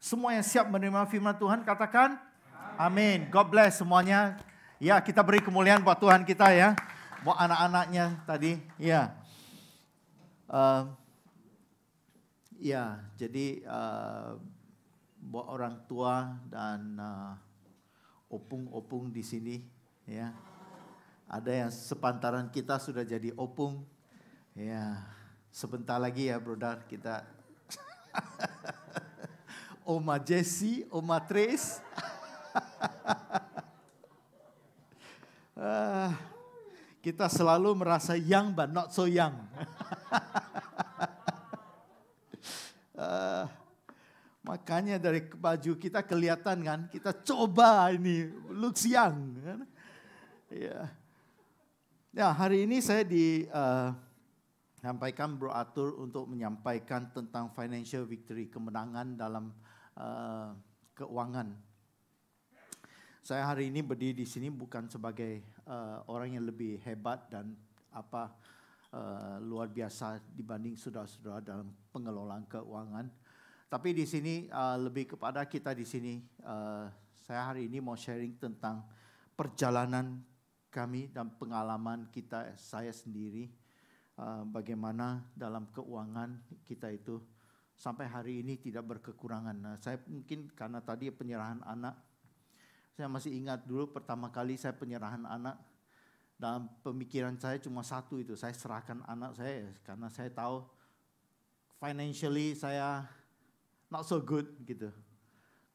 Semua yang siap menerima firman Tuhan katakan amin. God bless semuanya. Ya, kita beri kemuliaan buat Tuhan kita ya. Buat anak-anaknya tadi, ya. Uh, ya, jadi uh, buat orang tua dan uh, opung-opung di sini, ya. Ada yang sepantaran kita sudah jadi opung, ya. Sebentar lagi ya, brother, kita Oma Jesse, Oma Trace. Ah, kita selalu merasa young but not so young. uh, makanya dari baju kita kelihatan kan, kita coba ini looks young. Kan? Yeah. Ya, hari ini saya di uh, sampaikan Atur untuk menyampaikan tentang financial victory, kemenangan dalam Eh, keuangan. Saya hari ini berdiri di sini bukan sebagai uh, orang yang lebih hebat dan apa uh, luar biasa dibanding saudara-saudara dalam pengelolaan keuangan. Tapi di sini uh, lebih kepada kita di sini uh, saya hari ini mau sharing tentang perjalanan kami dan pengalaman kita saya sendiri uh, bagaimana dalam keuangan kita itu sampai hari ini tidak berkekurangan. Nah, saya mungkin karena tadi penyerahan anak, saya masih ingat dulu pertama kali saya penyerahan anak dalam pemikiran saya cuma satu itu, saya serahkan anak saya karena saya tahu financially saya not so good gitu.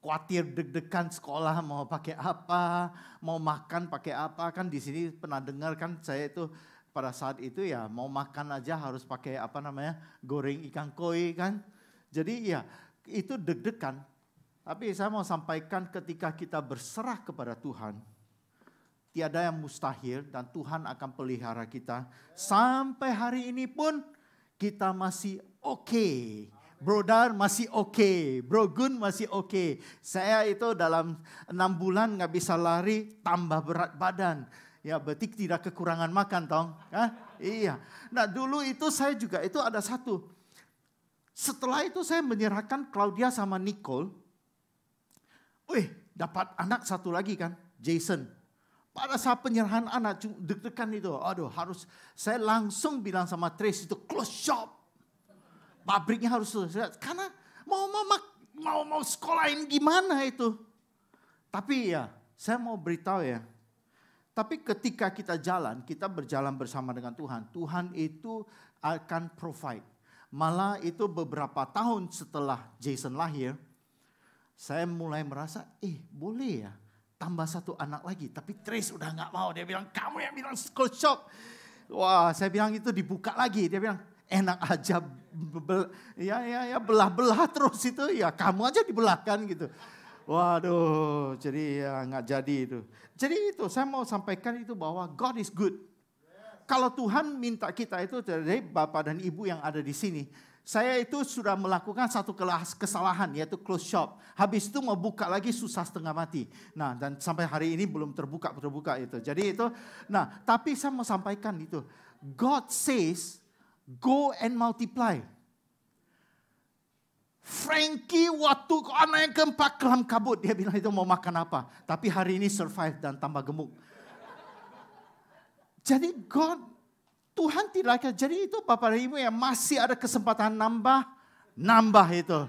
Khawatir deg-degan sekolah mau pakai apa, mau makan pakai apa kan di sini pernah dengar kan saya itu pada saat itu ya mau makan aja harus pakai apa namanya goreng ikan koi kan jadi ya itu deg-degan. Tapi saya mau sampaikan ketika kita berserah kepada Tuhan, tiada yang mustahil dan Tuhan akan pelihara kita. Sampai hari ini pun kita masih oke. Okay. Bro Dar masih oke, okay. Bro Gun masih oke. Okay. Saya itu dalam enam bulan nggak bisa lari, tambah berat badan. Ya berarti tidak kekurangan makan tong. Hah? Iya. Nah dulu itu saya juga itu ada satu setelah itu saya menyerahkan Claudia sama Nicole. Wih, dapat anak satu lagi kan, Jason. Pada saat penyerahan anak deg-degan itu, aduh harus saya langsung bilang sama Trace itu close shop. Pabriknya harus selesai karena mau mau mau mau sekolahin gimana itu. Tapi ya, saya mau beritahu ya. Tapi ketika kita jalan, kita berjalan bersama dengan Tuhan. Tuhan itu akan provide Malah itu beberapa tahun setelah Jason lahir, saya mulai merasa, eh boleh ya tambah satu anak lagi. Tapi Trace udah gak mau. Dia bilang, kamu yang bilang school shock. Wah, saya bilang itu dibuka lagi. Dia bilang, enak aja ya ya ya belah-belah terus itu ya kamu aja dibelahkan gitu. Waduh, jadi ya nggak jadi itu. Jadi itu saya mau sampaikan itu bahwa God is good kalau Tuhan minta kita itu dari Bapak dan Ibu yang ada di sini. Saya itu sudah melakukan satu kelas kesalahan yaitu close shop. Habis itu mau buka lagi susah setengah mati. Nah dan sampai hari ini belum terbuka terbuka itu. Jadi itu, nah tapi saya mau sampaikan itu. God says go and multiply. Frankie waktu anak yang keempat kelam kabut. Dia bilang itu mau makan apa. Tapi hari ini survive dan tambah gemuk. Jadi God, Tuhan tidak akan. Jadi itu Bapak dan Ibu yang masih ada kesempatan nambah, nambah itu.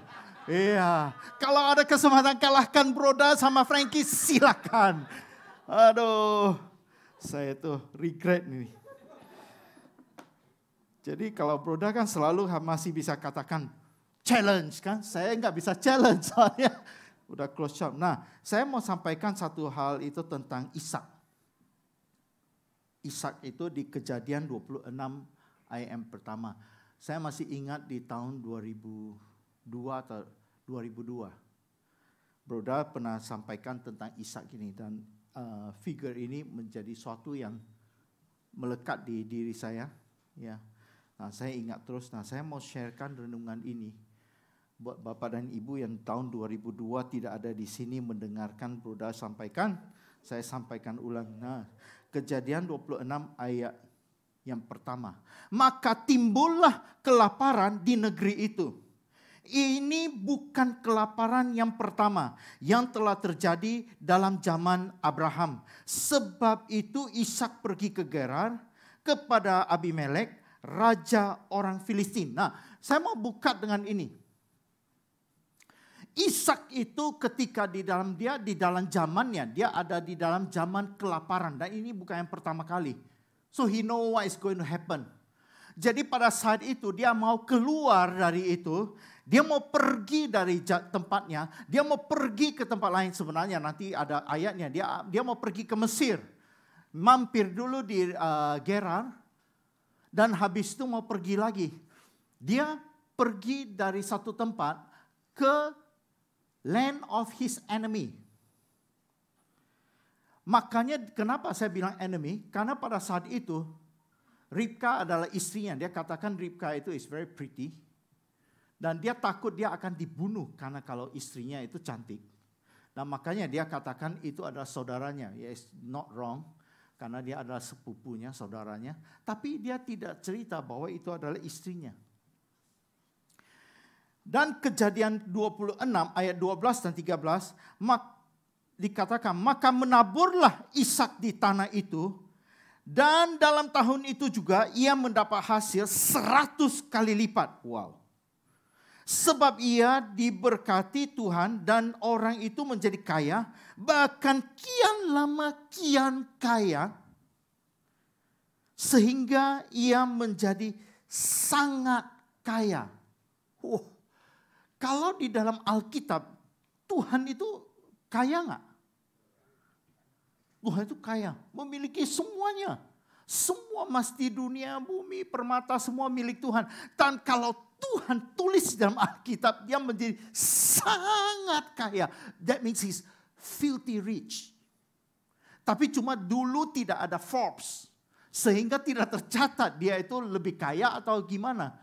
Iya, kalau ada kesempatan kalahkan Broda sama Frankie silakan. Aduh, saya itu regret nih. Jadi kalau Broda kan selalu masih bisa katakan challenge kan, saya nggak bisa challenge soalnya udah close shop. Nah, saya mau sampaikan satu hal itu tentang Ishak. Ishak itu di kejadian 26 IM pertama. Saya masih ingat di tahun 2002 atau 2002. Broda pernah sampaikan tentang Ishak ini dan uh, figure ini menjadi suatu yang melekat di diri saya. Ya, nah saya ingat terus. Nah saya mau sharekan renungan ini buat bapak dan ibu yang tahun 2002 tidak ada di sini mendengarkan Broda sampaikan. Saya sampaikan ulang. Nah Kejadian 26 ayat yang pertama. Maka timbullah kelaparan di negeri itu. Ini bukan kelaparan yang pertama yang telah terjadi dalam zaman Abraham. Sebab itu Ishak pergi ke Gerar kepada Abimelek, raja orang Filistin. Nah, saya mau buka dengan ini Ishak itu ketika di dalam dia di dalam zamannya dia ada di dalam zaman kelaparan dan ini bukan yang pertama kali. So he know what is going to happen. Jadi pada saat itu dia mau keluar dari itu, dia mau pergi dari tempatnya, dia mau pergi ke tempat lain sebenarnya nanti ada ayatnya dia dia mau pergi ke Mesir. Mampir dulu di uh, Gerar dan habis itu mau pergi lagi. Dia pergi dari satu tempat ke land of his enemy. Makanya kenapa saya bilang enemy? Karena pada saat itu Ribka adalah istrinya. Dia katakan Ribka itu is very pretty. Dan dia takut dia akan dibunuh karena kalau istrinya itu cantik. Dan makanya dia katakan itu adalah saudaranya. yes, not wrong. Karena dia adalah sepupunya, saudaranya. Tapi dia tidak cerita bahwa itu adalah istrinya. Dan kejadian 26 ayat 12 dan 13 mak, dikatakan maka menaburlah Ishak di tanah itu dan dalam tahun itu juga ia mendapat hasil 100 kali lipat. Wow. Sebab ia diberkati Tuhan dan orang itu menjadi kaya bahkan kian lama kian kaya sehingga ia menjadi sangat kaya. Wow. Kalau di dalam Alkitab, Tuhan itu kaya nggak? Tuhan itu kaya, memiliki semuanya. Semua masti dunia, bumi, permata, semua milik Tuhan. Dan kalau Tuhan tulis dalam Alkitab, dia menjadi sangat kaya. That means he's filthy rich. Tapi cuma dulu tidak ada Forbes. Sehingga tidak tercatat dia itu lebih kaya atau gimana.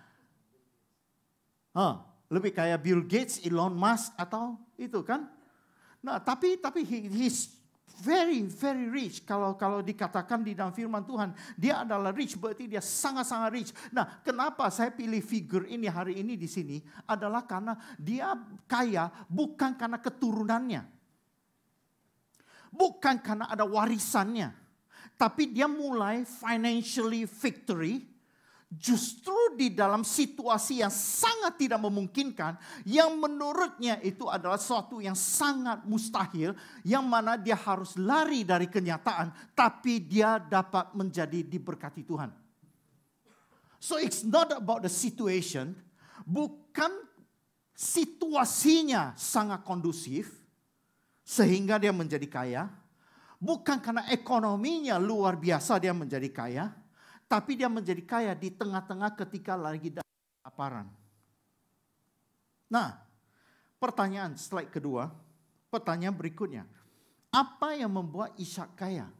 Huh. Lebih kayak Bill Gates, Elon Musk atau itu kan? Nah, tapi tapi he, he's very very rich. Kalau kalau dikatakan di dalam firman Tuhan, dia adalah rich berarti dia sangat-sangat rich. Nah, kenapa saya pilih figur ini hari ini di sini adalah karena dia kaya bukan karena keturunannya. Bukan karena ada warisannya. Tapi dia mulai financially victory justru di dalam situasi yang sangat tidak memungkinkan, yang menurutnya itu adalah sesuatu yang sangat mustahil, yang mana dia harus lari dari kenyataan, tapi dia dapat menjadi diberkati Tuhan. So it's not about the situation, bukan situasinya sangat kondusif sehingga dia menjadi kaya, bukan karena ekonominya luar biasa dia menjadi kaya, tapi dia menjadi kaya di tengah-tengah ketika lagi dalam aparan. Nah, pertanyaan slide kedua, pertanyaan berikutnya. Apa yang membuat Ishak kaya?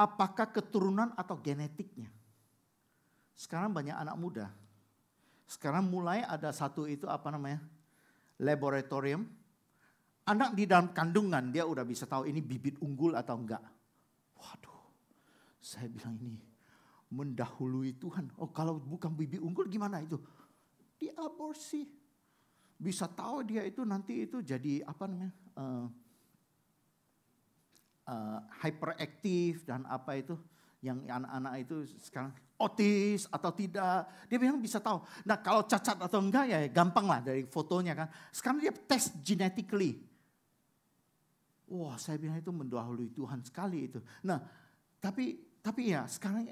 Apakah keturunan atau genetiknya? Sekarang banyak anak muda. Sekarang mulai ada satu itu apa namanya? Laboratorium. Anak di dalam kandungan dia udah bisa tahu ini bibit unggul atau enggak. Waduh saya bilang ini mendahului Tuhan. Oh kalau bukan bibi unggul gimana itu? Diaborsi. Bisa tahu dia itu nanti itu jadi apa namanya? Uh, eh, uh, eh, hyperaktif dan apa itu yang anak-anak itu sekarang otis atau tidak. Dia bilang bisa tahu. Nah kalau cacat atau enggak ya gampang lah dari fotonya kan. Sekarang dia tes genetically. Wah saya bilang itu mendahului Tuhan sekali itu. Nah tapi tapi ya sekarang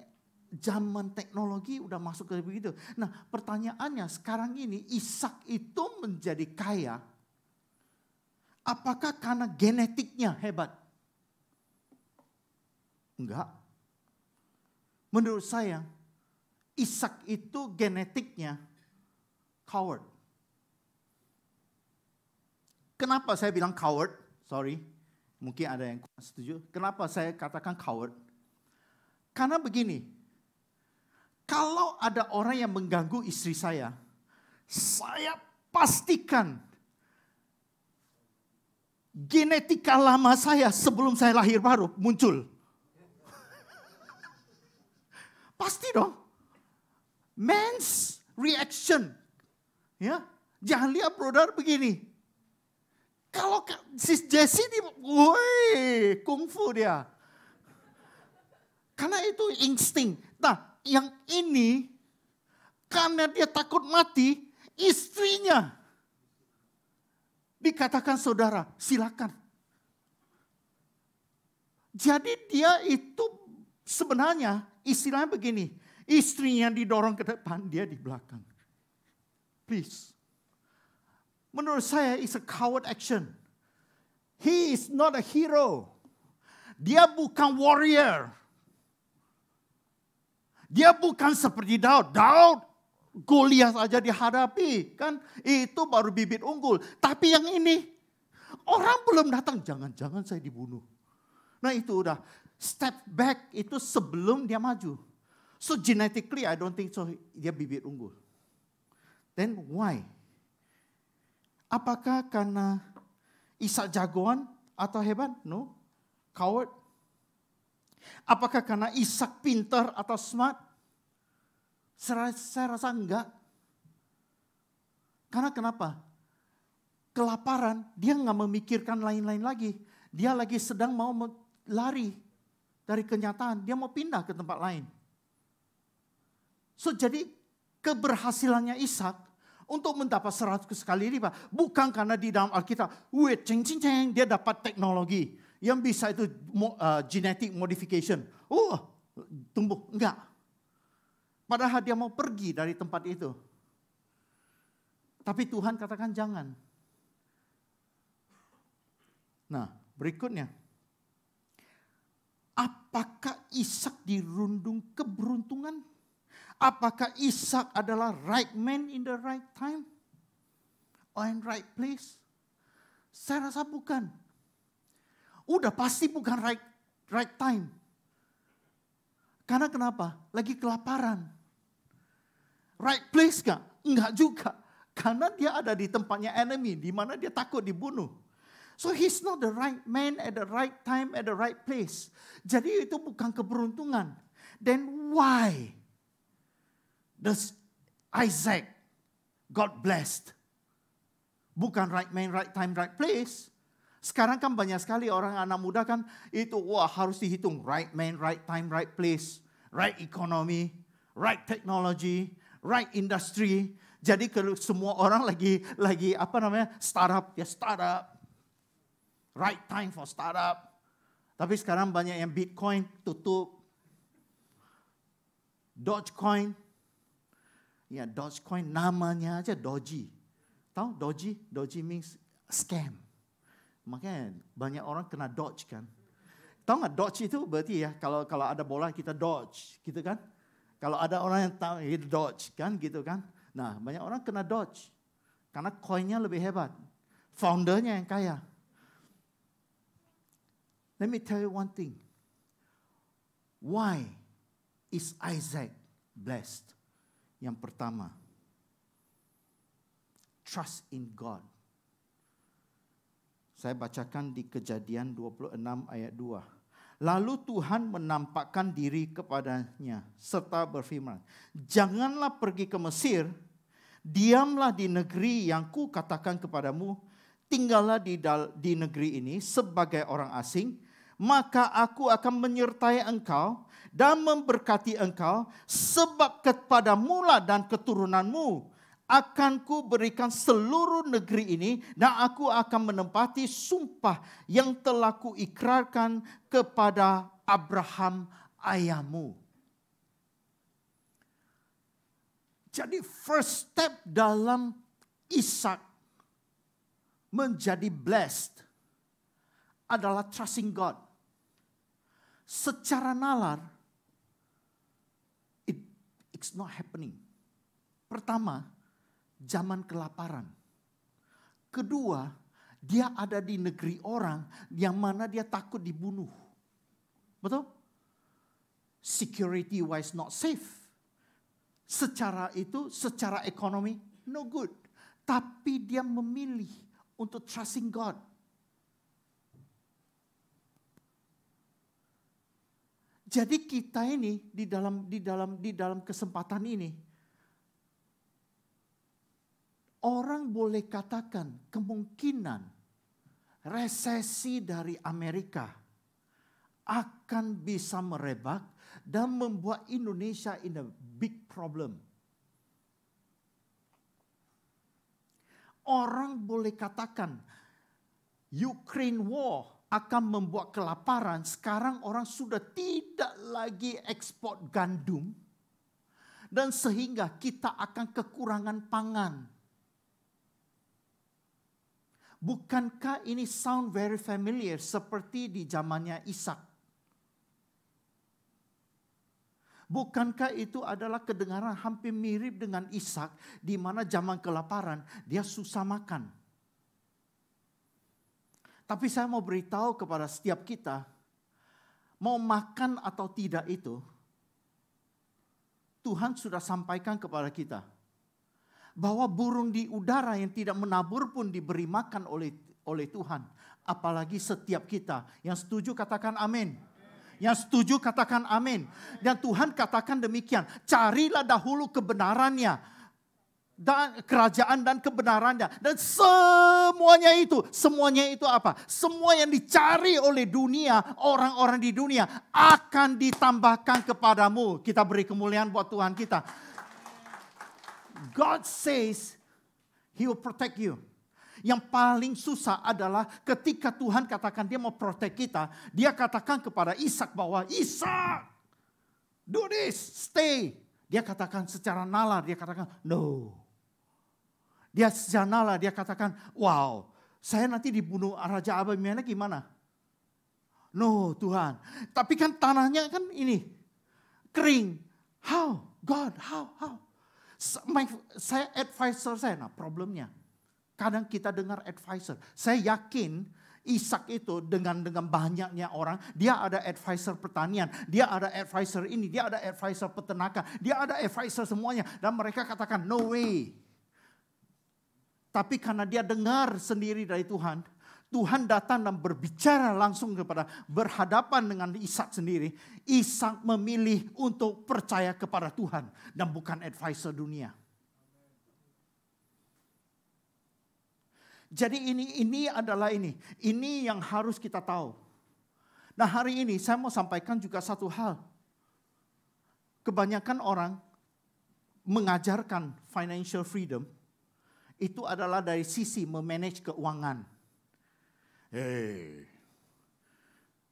zaman teknologi udah masuk ke begitu. Nah pertanyaannya sekarang ini Ishak itu menjadi kaya. Apakah karena genetiknya hebat? Enggak. Menurut saya Ishak itu genetiknya coward. Kenapa saya bilang coward? Sorry, mungkin ada yang kurang setuju. Kenapa saya katakan coward? Karena begini, kalau ada orang yang mengganggu istri saya, saya pastikan genetika lama saya sebelum saya lahir baru muncul. Pasti dong. Men's reaction. Ya, jangan lihat brother begini. Kalau sis Jesse di, woi, kungfu dia. Karena itu insting. Nah, yang ini karena dia takut mati, istrinya dikatakan saudara, silakan. Jadi dia itu sebenarnya istilahnya begini, istrinya didorong ke depan, dia di belakang. Please. Menurut saya it's a coward action. He is not a hero. Dia bukan warrior. Dia bukan seperti Daud. Daud Goliat saja dihadapi, kan? Itu baru bibit unggul. Tapi yang ini orang belum datang, jangan-jangan saya dibunuh. Nah, itu udah step back itu sebelum dia maju. So genetically I don't think so dia bibit unggul. Then why? Apakah karena Isak jagoan atau hebat? No. Coward? Apakah karena Ishak pintar atau smart? Saya, rasa enggak. Karena kenapa? Kelaparan, dia nggak memikirkan lain-lain lagi. Dia lagi sedang mau lari dari kenyataan. Dia mau pindah ke tempat lain. So, jadi keberhasilannya Ishak untuk mendapat seratus kali lipat. Bukan karena di dalam Alkitab, wait, ceng ceng ceng, dia dapat teknologi. Yang bisa itu uh, genetic modification. Oh, tumbuh. Enggak. Padahal dia mau pergi dari tempat itu. Tapi Tuhan katakan jangan. Nah, berikutnya. Apakah Ishak dirundung keberuntungan? Apakah Ishak adalah right man in the right time? Or in right place? Saya rasa bukan udah pasti bukan right, right time. Karena kenapa? Lagi kelaparan. Right place gak? Enggak juga. Karena dia ada di tempatnya enemy, di mana dia takut dibunuh. So he's not the right man at the right time at the right place. Jadi itu bukan keberuntungan. Then why does Isaac got blessed? Bukan right man, right time, right place. Sekarang kan banyak sekali orang anak muda kan itu wah harus dihitung right man, right time, right place, right economy, right technology, right industry. Jadi kalau semua orang lagi lagi apa namanya startup ya startup, right time for startup. Tapi sekarang banyak yang Bitcoin tutup, Dogecoin, ya Dogecoin namanya aja Doji. Tahu Doji? Doji means scam Makanya banyak orang kena dodge kan. Tahu nggak dodge itu berarti ya kalau kalau ada bola kita dodge gitu kan. Kalau ada orang yang tahu itu dodge kan gitu kan. Nah banyak orang kena dodge karena koinnya lebih hebat. Foundernya yang kaya. Let me tell you one thing. Why is Isaac blessed? Yang pertama, trust in God. Saya bacakan di kejadian 26 ayat 2. Lalu Tuhan menampakkan diri kepadanya serta berfirman, Janganlah pergi ke Mesir, diamlah di negeri yang ku katakan kepadamu, tinggallah di, di negeri ini sebagai orang asing, maka aku akan menyertai engkau dan memberkati engkau, sebab kepadamulah dan keturunanmu akan ku berikan seluruh negeri ini dan aku akan menempati sumpah yang telah ku ikrarkan kepada Abraham ayahmu. Jadi first step dalam Ishak menjadi blessed adalah trusting God. Secara nalar, it, it's not happening. Pertama, zaman kelaparan. Kedua, dia ada di negeri orang yang mana dia takut dibunuh. Betul? Security wise not safe. Secara itu, secara ekonomi no good. Tapi dia memilih untuk trusting God. Jadi kita ini di dalam di dalam di dalam kesempatan ini orang boleh katakan kemungkinan resesi dari Amerika akan bisa merebak dan membuat Indonesia in a big problem. Orang boleh katakan Ukraine war akan membuat kelaparan. Sekarang orang sudah tidak lagi ekspor gandum dan sehingga kita akan kekurangan pangan Bukankah ini sound very familiar seperti di zamannya Ishak? Bukankah itu adalah kedengaran hampir mirip dengan Ishak di mana zaman kelaparan dia susah makan. Tapi saya mau beritahu kepada setiap kita, mau makan atau tidak itu, Tuhan sudah sampaikan kepada kita bahwa burung di udara yang tidak menabur pun diberi makan oleh oleh Tuhan. Apalagi setiap kita yang setuju katakan amin. Yang setuju katakan amin. Dan Tuhan katakan demikian, carilah dahulu kebenarannya dan kerajaan dan kebenarannya dan semuanya itu semuanya itu apa semua yang dicari oleh dunia orang-orang di dunia akan ditambahkan kepadamu kita beri kemuliaan buat Tuhan kita God says He will protect you. Yang paling susah adalah ketika Tuhan katakan dia mau protect kita, dia katakan kepada Ishak bahwa Ishak, do this, stay. Dia katakan secara nalar, dia katakan no. Dia secara nalar, dia katakan wow, saya nanti dibunuh Raja Abimelek gimana? No Tuhan. Tapi kan tanahnya kan ini kering. How? God, how, how? Saya advisor saya, nah problemnya. Kadang kita dengar advisor. Saya yakin isak itu dengan dengan banyaknya orang, dia ada advisor pertanian, dia ada advisor ini, dia ada advisor peternakan, dia ada advisor semuanya dan mereka katakan no way. Tapi karena dia dengar sendiri dari Tuhan, Tuhan datang dan berbicara langsung kepada berhadapan dengan Ishak sendiri. Ishak memilih untuk percaya kepada Tuhan dan bukan advisor dunia. Jadi ini ini adalah ini. Ini yang harus kita tahu. Nah, hari ini saya mau sampaikan juga satu hal. Kebanyakan orang mengajarkan financial freedom itu adalah dari sisi memanage keuangan Hey,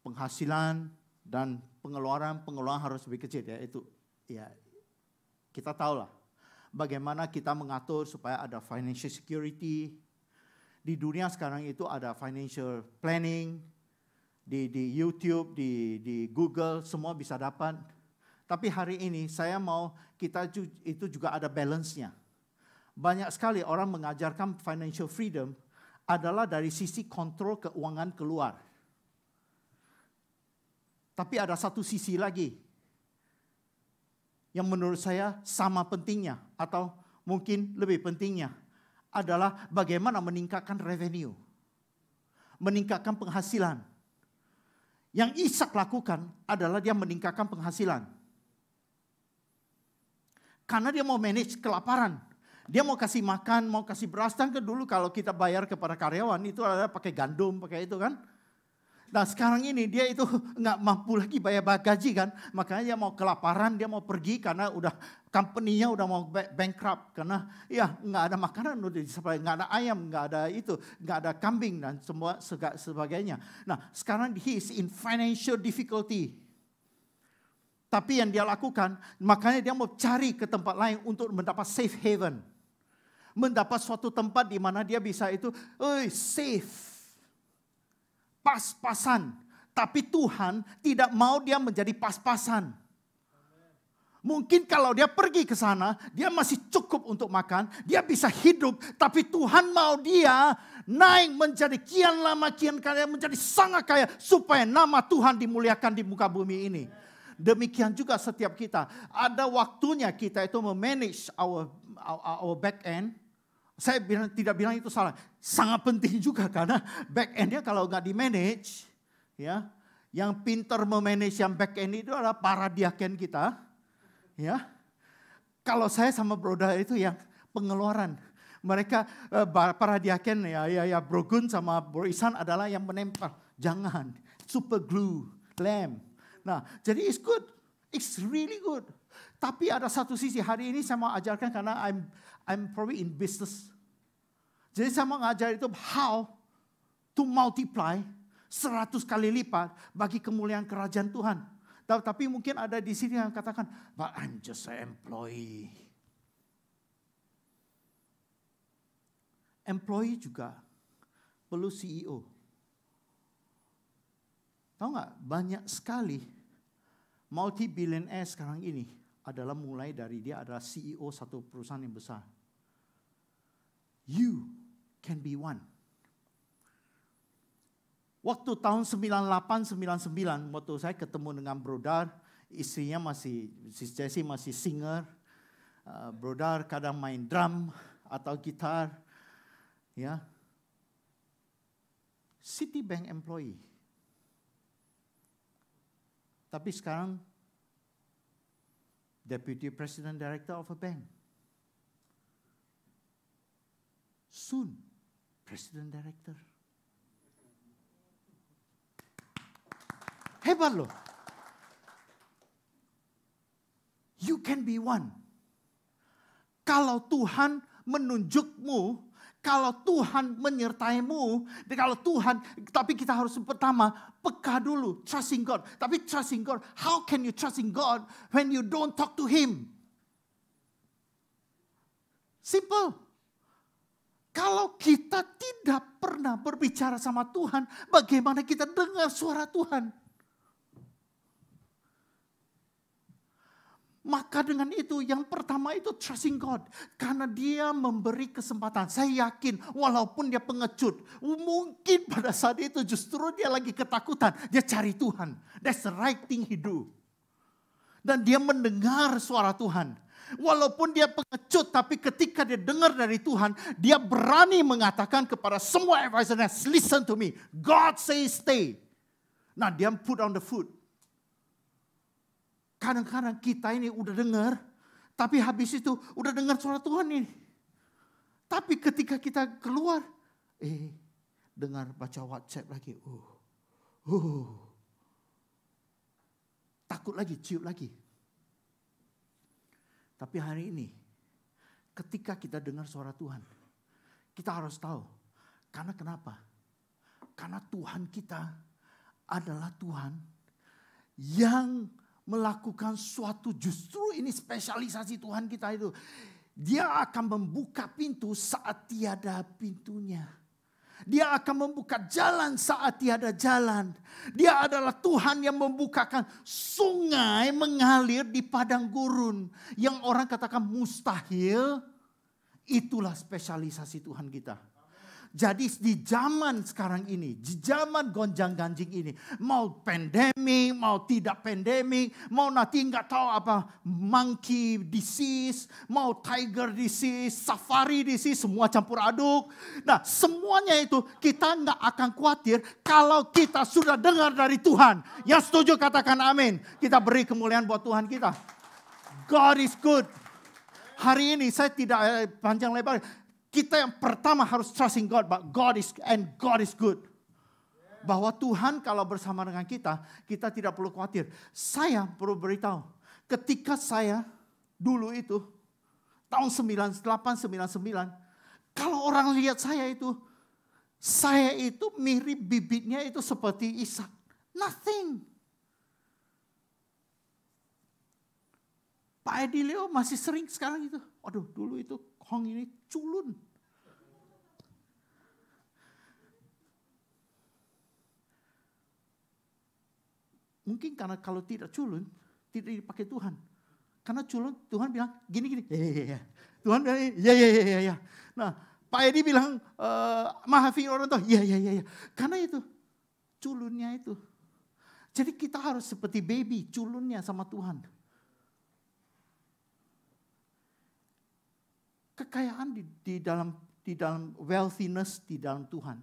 penghasilan dan pengeluaran pengeluaran harus lebih kecil ya itu ya kita tahu lah bagaimana kita mengatur supaya ada financial security di dunia sekarang itu ada financial planning di di YouTube di di Google semua bisa dapat tapi hari ini saya mau kita itu juga ada balance-nya banyak sekali orang mengajarkan financial freedom adalah dari sisi kontrol keuangan keluar. Tapi ada satu sisi lagi yang menurut saya sama pentingnya atau mungkin lebih pentingnya adalah bagaimana meningkatkan revenue, meningkatkan penghasilan. Yang Ishak lakukan adalah dia meningkatkan penghasilan. Karena dia mau manage kelaparan, dia mau kasih makan, mau kasih beras. Dan ke dulu kalau kita bayar kepada karyawan itu adalah pakai gandum, pakai itu kan. Nah sekarang ini dia itu nggak mampu lagi bayar gaji kan. Makanya dia mau kelaparan, dia mau pergi karena udah company-nya udah mau bankrupt. Karena ya nggak ada makanan nggak ada ayam, nggak ada itu, nggak ada kambing dan semua sebagainya. Nah sekarang he is in financial difficulty. Tapi yang dia lakukan, makanya dia mau cari ke tempat lain untuk mendapat safe haven mendapat suatu tempat di mana dia bisa itu eh, safe. Pas-pasan. Tapi Tuhan tidak mau dia menjadi pas-pasan. Mungkin kalau dia pergi ke sana, dia masih cukup untuk makan, dia bisa hidup, tapi Tuhan mau dia naik menjadi kian lama, kian kaya, menjadi sangat kaya, supaya nama Tuhan dimuliakan di muka bumi ini. Demikian juga setiap kita, ada waktunya kita itu memanage our, our, our back end, saya bilang, tidak bilang itu salah. Sangat penting juga karena back endnya kalau nggak di manage, ya, yang pinter memanage yang back end itu adalah para diaken kita, ya. Kalau saya sama Broda itu yang pengeluaran. Mereka eh, para diaken ya, ya, ya Bro Gun sama Bro Isan adalah yang menempel. Jangan super glue, lem. Nah, jadi it's good, it's really good. Tapi ada satu sisi hari ini saya mau ajarkan karena I'm I'm probably in business. Jadi saya mau ngajar itu how to multiply 100 kali lipat bagi kemuliaan kerajaan Tuhan. Tapi mungkin ada di sini yang katakan, but I'm just an employee. Employee juga perlu CEO. Tahu nggak banyak sekali multi billionaire sekarang ini adalah mulai dari dia adalah CEO satu perusahaan yang besar. You can be one. Waktu tahun 98-99, waktu saya ketemu dengan Brodar, istrinya masih, si Jessie masih singer, uh, Brodar kadang main drum atau gitar, ya. Citibank employee. Tapi sekarang deputy president director of a bank. Soon, president director. Hebat loh. You can be one. Kalau Tuhan menunjukmu kalau Tuhan menyertaimu, kalau Tuhan, tapi kita harus pertama peka dulu, trusting God. Tapi trusting God, how can you trusting God when you don't talk to Him? Simple. Kalau kita tidak pernah berbicara sama Tuhan, bagaimana kita dengar suara Tuhan? Maka dengan itu yang pertama itu trusting God. Karena dia memberi kesempatan. Saya yakin walaupun dia pengecut. Mungkin pada saat itu justru dia lagi ketakutan. Dia cari Tuhan. That's the right thing he do. Dan dia mendengar suara Tuhan. Walaupun dia pengecut, tapi ketika dia dengar dari Tuhan, dia berani mengatakan kepada semua advisors listen to me, God says stay. Nah dia put on the food. Kadang-kadang kita ini udah dengar, tapi habis itu udah dengar suara Tuhan ini. Tapi ketika kita keluar, eh dengar baca WhatsApp lagi. Uh, uh, takut lagi, ciut lagi. Tapi hari ini ketika kita dengar suara Tuhan, kita harus tahu. Karena kenapa? Karena Tuhan kita adalah Tuhan yang melakukan suatu justru ini spesialisasi Tuhan kita itu. Dia akan membuka pintu saat tiada pintunya. Dia akan membuka jalan saat tiada jalan. Dia adalah Tuhan yang membukakan sungai mengalir di padang gurun. Yang orang katakan mustahil. Itulah spesialisasi Tuhan kita. Jadi di zaman sekarang ini, di zaman gonjang ganjing ini, mau pandemi, mau tidak pandemi, mau nanti nggak tahu apa monkey disease, mau tiger disease, safari disease, semua campur aduk. Nah semuanya itu kita nggak akan khawatir kalau kita sudah dengar dari Tuhan. Yang setuju katakan amin. Kita beri kemuliaan buat Tuhan kita. God is good. Hari ini saya tidak eh, panjang lebar kita yang pertama harus trusting God, but God is and God is good. Bahwa Tuhan kalau bersama dengan kita, kita tidak perlu khawatir. Saya perlu beritahu, ketika saya dulu itu tahun 9899, kalau orang lihat saya itu saya itu mirip bibitnya itu seperti Ishak. Nothing. Pak Leo masih sering sekarang itu. Aduh dulu itu Hong ini culun. Mungkin karena kalau tidak culun, tidak dipakai Tuhan. Karena culun Tuhan bilang gini-gini. Ya, ya, ya, ya. Tuhan bilang ya, ya, ya, ya, ya. Nah Pak Edi bilang e, eh, maafi orang tua. Ya, ya, ya, ya. Karena itu culunnya itu. Jadi kita harus seperti baby, culunnya sama Tuhan. kekayaan di, di dalam di dalam wealthiness di dalam Tuhan.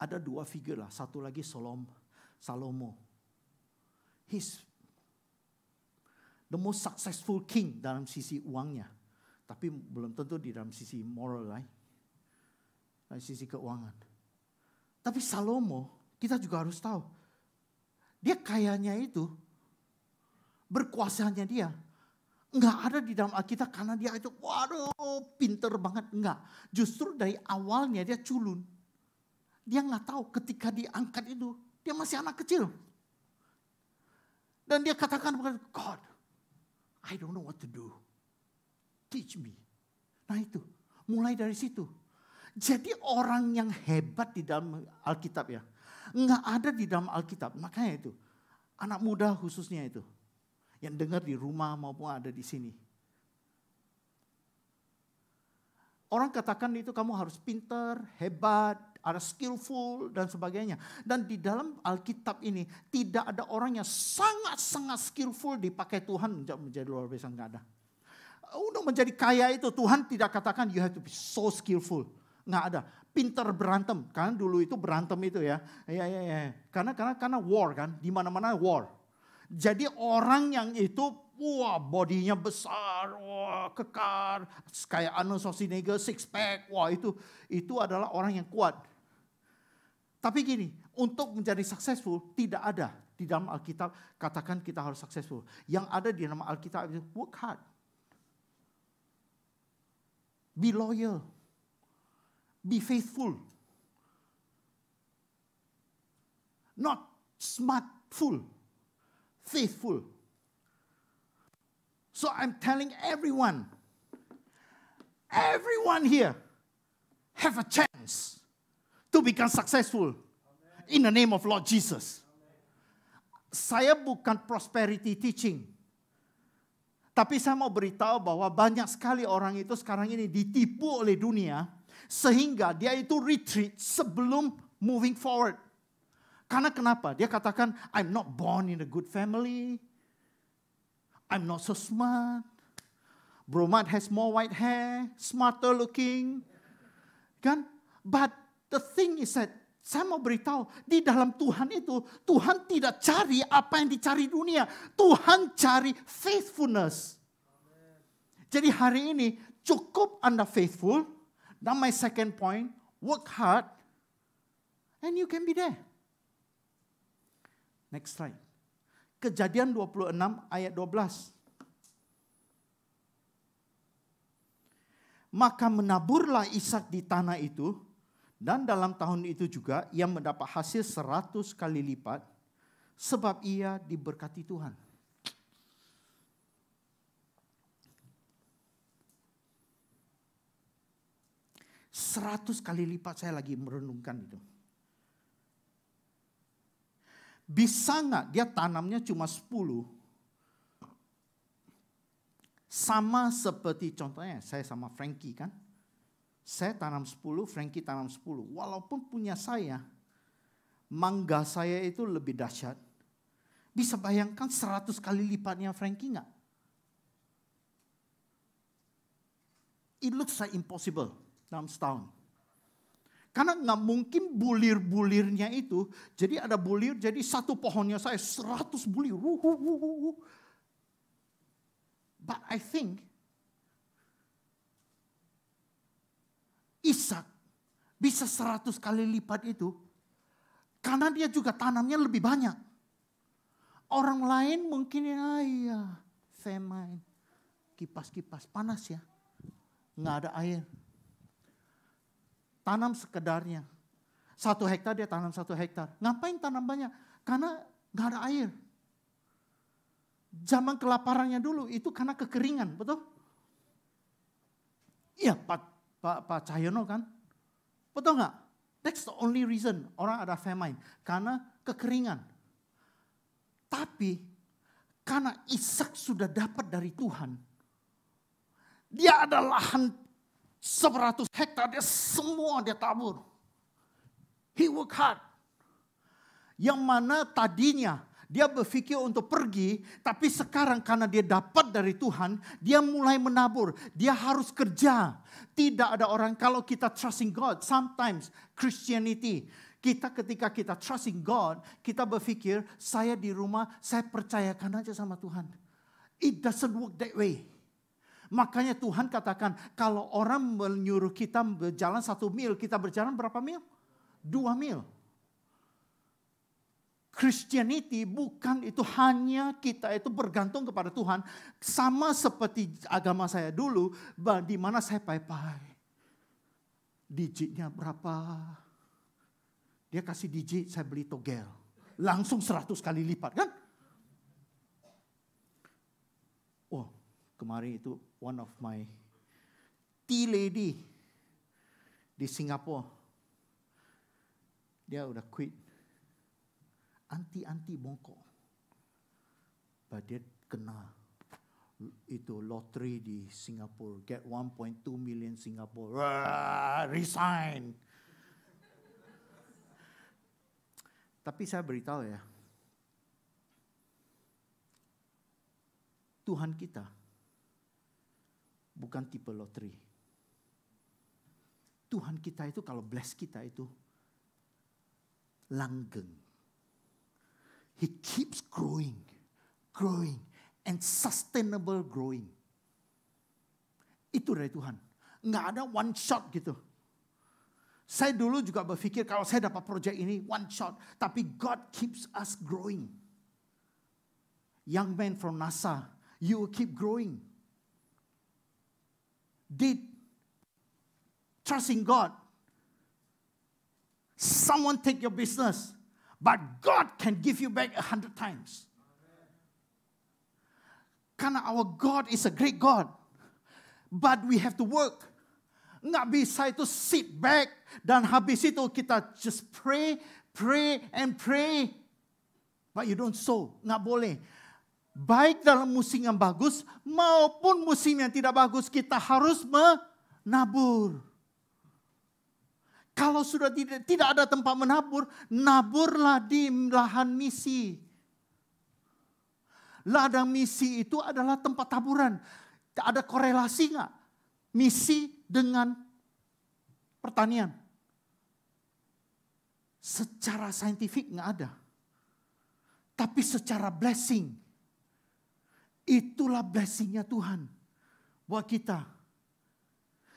Ada dua figur lah, satu lagi Solom, Salomo. He's the most successful king dalam sisi uangnya. Tapi belum tentu di dalam sisi moral lah, Dari sisi keuangan. Tapi Salomo, kita juga harus tahu. Dia kayanya itu, berkuasanya dia nggak ada di dalam Alkitab karena dia itu waduh pinter banget. nggak Justru dari awalnya dia culun. Dia nggak tahu ketika diangkat itu. Dia masih anak kecil. Dan dia katakan, kepada God, I don't know what to do. Teach me. Nah itu, mulai dari situ. Jadi orang yang hebat di dalam Alkitab ya. Nggak ada di dalam Alkitab. Makanya itu, anak muda khususnya itu yang dengar di rumah maupun ada di sini. Orang katakan itu kamu harus pintar hebat, ada skillful dan sebagainya. Dan di dalam Alkitab ini tidak ada orang yang sangat-sangat skillful dipakai Tuhan menjadi luar biasa nggak ada. Untuk menjadi kaya itu Tuhan tidak katakan you have to be so skillful. Nggak ada. Pinter berantem. Karena dulu itu berantem itu ya. Ya ya ya. Karena karena karena war kan. Di mana-mana war jadi orang yang itu Wah, bodinya besar, wah, kekar, kayak Arnold Schwarzenegger, six pack, wah itu itu adalah orang yang kuat. Tapi gini, untuk menjadi successful tidak ada di dalam Alkitab katakan kita harus successful. Yang ada di dalam Alkitab itu work hard. Be loyal. Be faithful. Not smart, smartful faithful. So I'm telling everyone, everyone here have a chance to become successful Amen. in the name of Lord Jesus. Amen. Saya bukan prosperity teaching. Tapi saya mau beritahu bahwa banyak sekali orang itu sekarang ini ditipu oleh dunia sehingga dia itu retreat sebelum moving forward. Karena kenapa? Dia katakan, I'm not born in a good family. I'm not so smart. Bromad has more white hair, smarter looking. Kan? But the thing is that saya mau beritahu, di dalam Tuhan itu, Tuhan tidak cari apa yang dicari dunia. Tuhan cari faithfulness. Jadi hari ini cukup Anda faithful. Dan my second point, work hard and you can be there. Next slide. Kejadian 26 ayat 12. Maka menaburlah Ishak di tanah itu dan dalam tahun itu juga ia mendapat hasil seratus kali lipat sebab ia diberkati Tuhan. Seratus kali lipat saya lagi merenungkan itu. Bisa nggak dia tanamnya cuma 10? Sama seperti contohnya saya sama Frankie kan. Saya tanam 10, Frankie tanam 10. Walaupun punya saya, mangga saya itu lebih dahsyat. Bisa bayangkan 100 kali lipatnya Frankie nggak? It looks like impossible dalam setahun. Karena nggak mungkin bulir-bulirnya itu. Jadi ada bulir, jadi satu pohonnya saya seratus bulir. But I think Ishak bisa seratus kali lipat itu. Karena dia juga tanamnya lebih banyak. Orang lain mungkin, ayah iya, famine. Kipas-kipas, panas ya. Nggak ada air Tanam sekedarnya. Satu hektar dia tanam satu hektar. Ngapain tanam banyak? Karena gak ada air. Zaman kelaparannya dulu itu karena kekeringan, betul? Iya, Pak, Pak, Pak Cahyono kan? Betul nggak? That's the only reason orang ada famine. Karena kekeringan. Tapi karena Ishak sudah dapat dari Tuhan, dia ada lahan 100 hektar dia semua dia tabur. He work hard. Yang mana tadinya dia berpikir untuk pergi, tapi sekarang karena dia dapat dari Tuhan, dia mulai menabur. Dia harus kerja. Tidak ada orang kalau kita trusting God. Sometimes Christianity, kita ketika kita trusting God, kita berpikir saya di rumah, saya percayakan aja sama Tuhan. It doesn't work that way. Makanya Tuhan katakan kalau orang menyuruh kita berjalan satu mil, kita berjalan berapa mil? Dua mil. Christianity bukan itu hanya kita itu bergantung kepada Tuhan. Sama seperti agama saya dulu, di mana saya pai-pai. Digitnya berapa? Dia kasih digit, saya beli togel. Langsung 100 kali lipat kan? Oh, kemarin itu one of my tea lady di Singapore. Dia udah quit. Anti-anti bongkok. But dia kena itu lottery di Singapura. Get 1.2 million Singapore. Wah, resign. Tapi saya beritahu ya. Tuhan kita bukan tipe lotre. Tuhan kita itu kalau bless kita itu langgeng. He keeps growing, growing and sustainable growing. Itu dari Tuhan. Nggak ada one shot gitu. Saya dulu juga berpikir kalau saya dapat proyek ini one shot. Tapi God keeps us growing. Young man from NASA, you will keep growing. did trusting God. Someone take your business, but God can give you back a hundred times. Karena our God is a great God, but we have to work. be bisa to sit back dan habis itu kita just pray, pray and pray. But you don't sow. Not boleh. Baik dalam musim yang bagus maupun musim yang tidak bagus kita harus menabur. Kalau sudah tidak, tidak ada tempat menabur, naburlah di lahan misi. Ladang misi itu adalah tempat taburan. Ada korelasi nggak? Misi dengan pertanian. Secara saintifik nggak ada. Tapi secara blessing Itulah blessingnya Tuhan buat kita.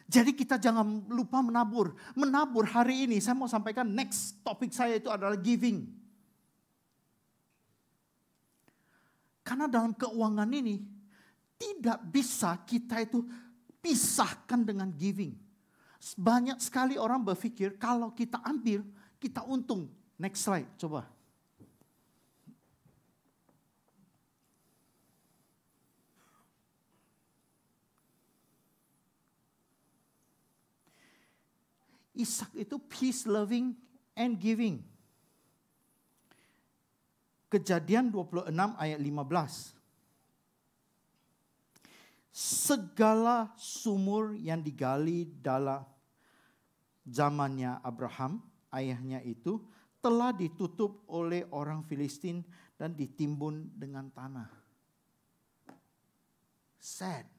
Jadi kita jangan lupa menabur. Menabur hari ini, saya mau sampaikan next topik saya itu adalah giving. Karena dalam keuangan ini, tidak bisa kita itu pisahkan dengan giving. Banyak sekali orang berpikir kalau kita ambil, kita untung. Next slide, coba. Ishak itu peace loving and giving. Kejadian 26 ayat 15. Segala sumur yang digali dalam zamannya Abraham, ayahnya itu, telah ditutup oleh orang Filistin dan ditimbun dengan tanah. Sad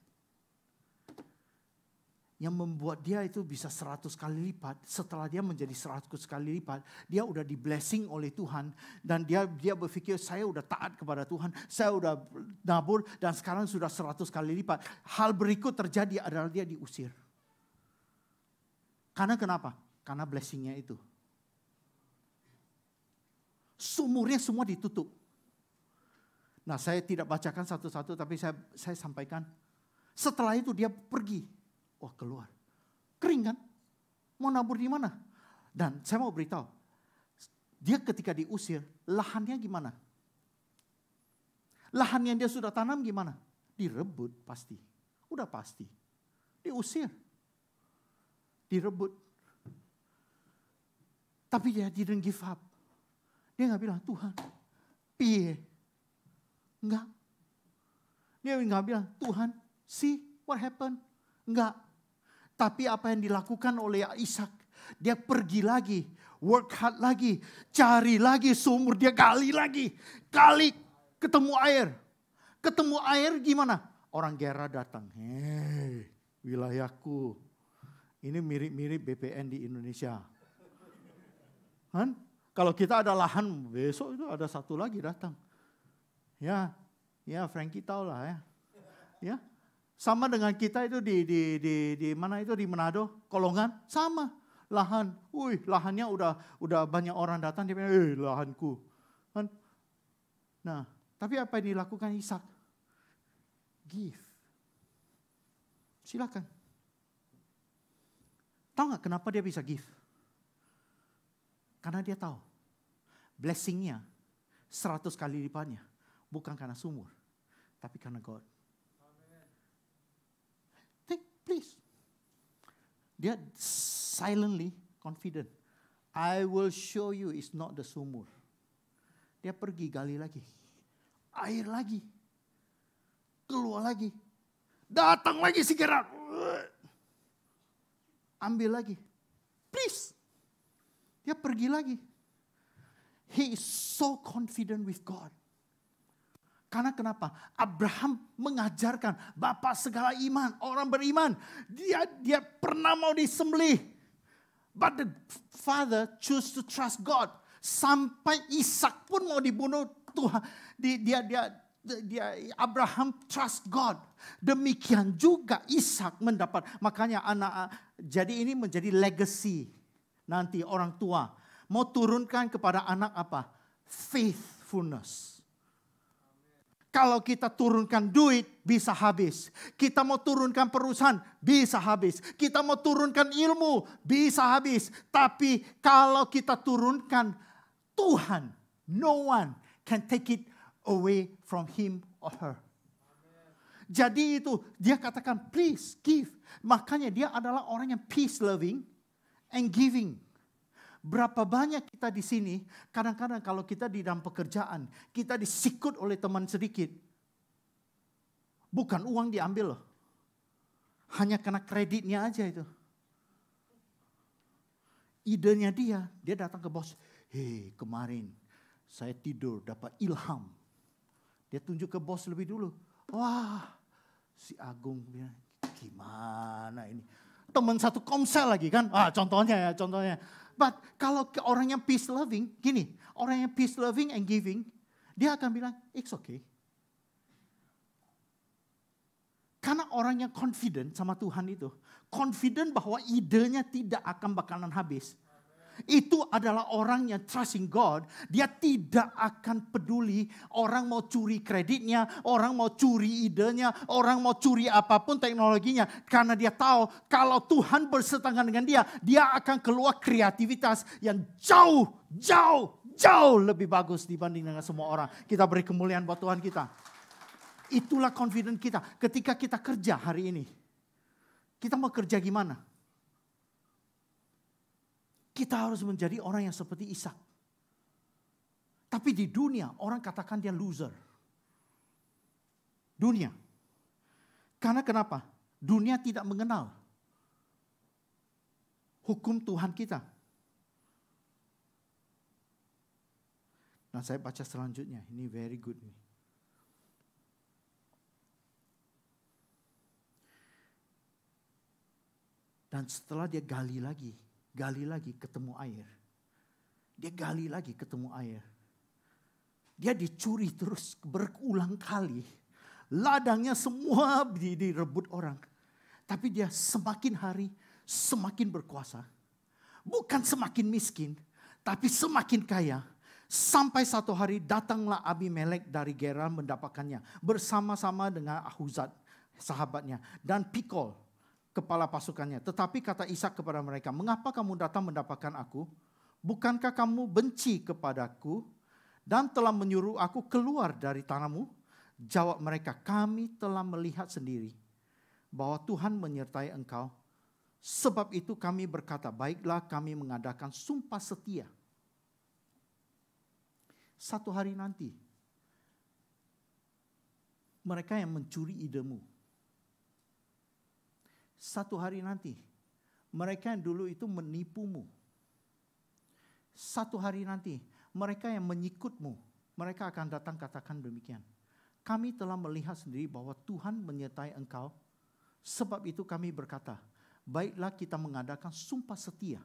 yang membuat dia itu bisa seratus kali lipat. Setelah dia menjadi seratus kali lipat, dia udah di blessing oleh Tuhan dan dia dia berpikir saya udah taat kepada Tuhan, saya udah nabur dan sekarang sudah seratus kali lipat. Hal berikut terjadi adalah dia diusir. Karena kenapa? Karena blessingnya itu. Sumurnya semua ditutup. Nah saya tidak bacakan satu-satu tapi saya, saya sampaikan. Setelah itu dia pergi Wah keluar. Kering kan? Mau nabur di mana? Dan saya mau beritahu, dia ketika diusir, lahannya gimana? Lahan yang dia sudah tanam gimana? Direbut pasti. Udah pasti. Diusir. Direbut. Tapi dia didn't give up. Dia nggak bilang, Tuhan, piye? Enggak. Dia nggak bilang, Tuhan, see what happened? Enggak. Tapi apa yang dilakukan oleh Ishak, dia pergi lagi, work hard lagi, cari lagi sumur, dia gali lagi, gali ketemu air. Ketemu air gimana? Orang Gera datang, hei wilayahku, ini mirip-mirip BPN di Indonesia. Kan? Kalau kita ada lahan, besok itu ada satu lagi datang. Ya, ya Frankie tahu lah ya. Ya, sama dengan kita itu di di di di mana itu di Manado, Kolongan, sama. Lahan, wih, lahannya udah udah banyak orang datang dia bilang, "Eh, lahanku." Kan? Nah, tapi apa yang dilakukan Ishak? Give. Silakan. Tahu nggak kenapa dia bisa give? Karena dia tahu blessingnya 100 kali lipatnya. Bukan karena sumur, tapi karena God. Please. Dia silently confident. I will show you it's not the sumur. Dia pergi gali lagi. Air lagi. Keluar lagi. Datang lagi si Gerard. Ambil lagi. Please. Dia pergi lagi. He is so confident with God. Karena kenapa? Abraham mengajarkan bapak segala iman, orang beriman. Dia dia pernah mau disembelih. But the father choose to trust God. Sampai Ishak pun mau dibunuh Tuhan. Dia dia dia dia Abraham trust God. Demikian juga Ishak mendapat. Makanya anak jadi ini menjadi legacy nanti orang tua mau turunkan kepada anak apa? Faithfulness. Kalau kita turunkan duit, bisa habis. Kita mau turunkan perusahaan, bisa habis. Kita mau turunkan ilmu, bisa habis. Tapi kalau kita turunkan Tuhan, no one can take it away from him or her. Jadi itu dia katakan please give. Makanya dia adalah orang yang peace loving and giving. Berapa banyak kita di sini, kadang-kadang kalau kita di dalam pekerjaan, kita disikut oleh teman sedikit. Bukan uang diambil loh. Hanya kena kreditnya aja itu. Idenya dia, dia datang ke bos. Hei kemarin saya tidur dapat ilham. Dia tunjuk ke bos lebih dulu. Wah si Agung gimana ini teman satu komsel lagi kan. Ah, contohnya ya, contohnya. But kalau orang yang peace loving, gini, orang yang peace loving and giving, dia akan bilang, it's okay. Karena orang yang confident sama Tuhan itu, confident bahwa idenya tidak akan bakalan habis. Itu adalah orang yang trusting God. Dia tidak akan peduli orang mau curi kreditnya, orang mau curi idenya, orang mau curi apapun teknologinya. Karena dia tahu kalau Tuhan bersetanggung dengan dia, dia akan keluar kreativitas yang jauh, jauh, jauh lebih bagus dibanding dengan semua orang. Kita beri kemuliaan buat Tuhan kita. Itulah confident kita ketika kita kerja hari ini. Kita mau kerja gimana? Kita harus menjadi orang yang seperti Isa, Tapi di dunia orang katakan dia loser. Dunia. Karena kenapa? Dunia tidak mengenal hukum Tuhan kita. Nah saya baca selanjutnya, ini very good nih. Dan setelah dia gali lagi, gali lagi ketemu air. Dia gali lagi ketemu air. Dia dicuri terus berulang kali. Ladangnya semua direbut orang. Tapi dia semakin hari semakin berkuasa. Bukan semakin miskin, tapi semakin kaya. Sampai satu hari datanglah Abi Melek dari Geran mendapatkannya bersama-sama dengan Ahuzat sahabatnya dan Pikol kepala pasukannya. Tetapi kata Ishak kepada mereka, mengapa kamu datang mendapatkan aku? Bukankah kamu benci kepadaku dan telah menyuruh aku keluar dari tanahmu? Jawab mereka, kami telah melihat sendiri bahwa Tuhan menyertai engkau. Sebab itu kami berkata, baiklah kami mengadakan sumpah setia. Satu hari nanti, mereka yang mencuri idemu satu hari nanti, mereka yang dulu itu menipumu. Satu hari nanti, mereka yang menyikutmu, mereka akan datang katakan demikian. Kami telah melihat sendiri bahwa Tuhan menyertai engkau. Sebab itu kami berkata, baiklah kita mengadakan sumpah setia